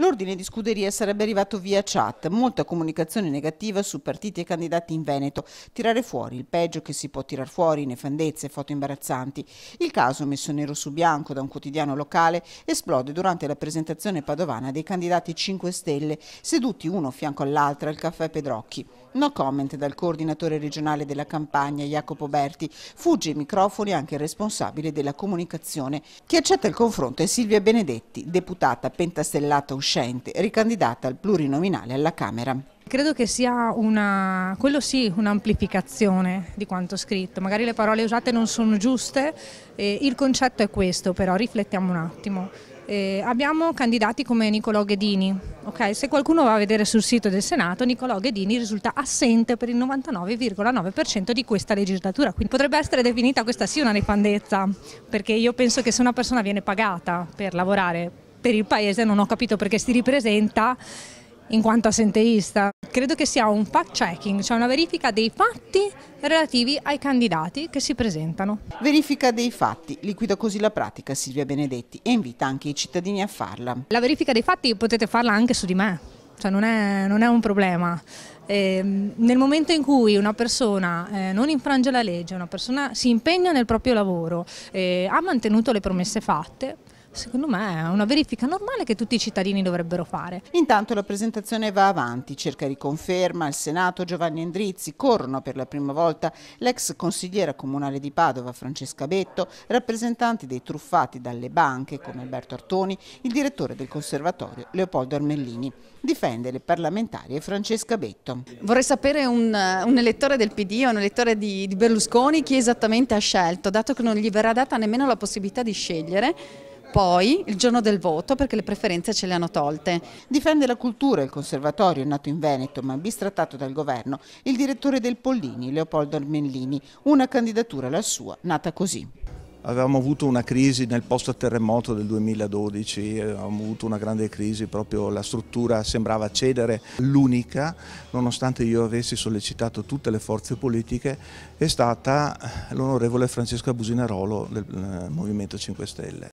L'ordine di scuderia sarebbe arrivato via chat, molta comunicazione negativa su partiti e candidati in Veneto, tirare fuori il peggio che si può tirar fuori, nefandezze, foto imbarazzanti. Il caso, messo nero su bianco da un quotidiano locale, esplode durante la presentazione padovana dei candidati 5 Stelle, seduti uno fianco all'altro al caffè Pedrocchi. No comment dal coordinatore regionale della campagna Jacopo Berti, fugge i microfoni anche il responsabile della comunicazione. Chi accetta il confronto è Silvia Benedetti, deputata pentastellata uscita uscente, ricandidata al plurinominale alla Camera. Credo che sia una, quello sì, un'amplificazione di quanto scritto, magari le parole usate non sono giuste, eh, il concetto è questo però, riflettiamo un attimo. Eh, abbiamo candidati come Nicolò Ghedini, okay? se qualcuno va a vedere sul sito del Senato Nicolò Ghedini risulta assente per il 99,9% di questa legislatura, quindi potrebbe essere definita questa sì una nefandezza, perché io penso che se una persona viene pagata per lavorare per il paese, non ho capito perché si ripresenta in quanto assenteista. Credo che sia un fact-checking, cioè una verifica dei fatti relativi ai candidati che si presentano. Verifica dei fatti, liquida così la pratica Silvia Benedetti e invita anche i cittadini a farla. La verifica dei fatti potete farla anche su di me, cioè non è, non è un problema. Eh, nel momento in cui una persona eh, non infrange la legge, una persona si impegna nel proprio lavoro, eh, ha mantenuto le promesse fatte, Secondo me è una verifica normale che tutti i cittadini dovrebbero fare. Intanto la presentazione va avanti, cerca riconferma, al Senato Giovanni Endrizzi, corrono per la prima volta l'ex consigliera comunale di Padova Francesca Betto, rappresentanti dei truffati dalle banche come Alberto Artoni, il direttore del conservatorio Leopoldo Armellini. Difende le parlamentari e Francesca Betto. Vorrei sapere un, un elettore del PD o un elettore di, di Berlusconi chi esattamente ha scelto, dato che non gli verrà data nemmeno la possibilità di scegliere poi il giorno del voto perché le preferenze ce le hanno tolte. Difende la cultura il conservatorio nato in Veneto ma bistrattato dal governo, il direttore del Pollini, Leopoldo Armellini, una candidatura la sua nata così. Avevamo avuto una crisi nel post terremoto del 2012, avevamo avuto una grande crisi, proprio la struttura sembrava cedere. L'unica, nonostante io avessi sollecitato tutte le forze politiche, è stata l'onorevole Francesca Businarolo del eh, Movimento 5 Stelle.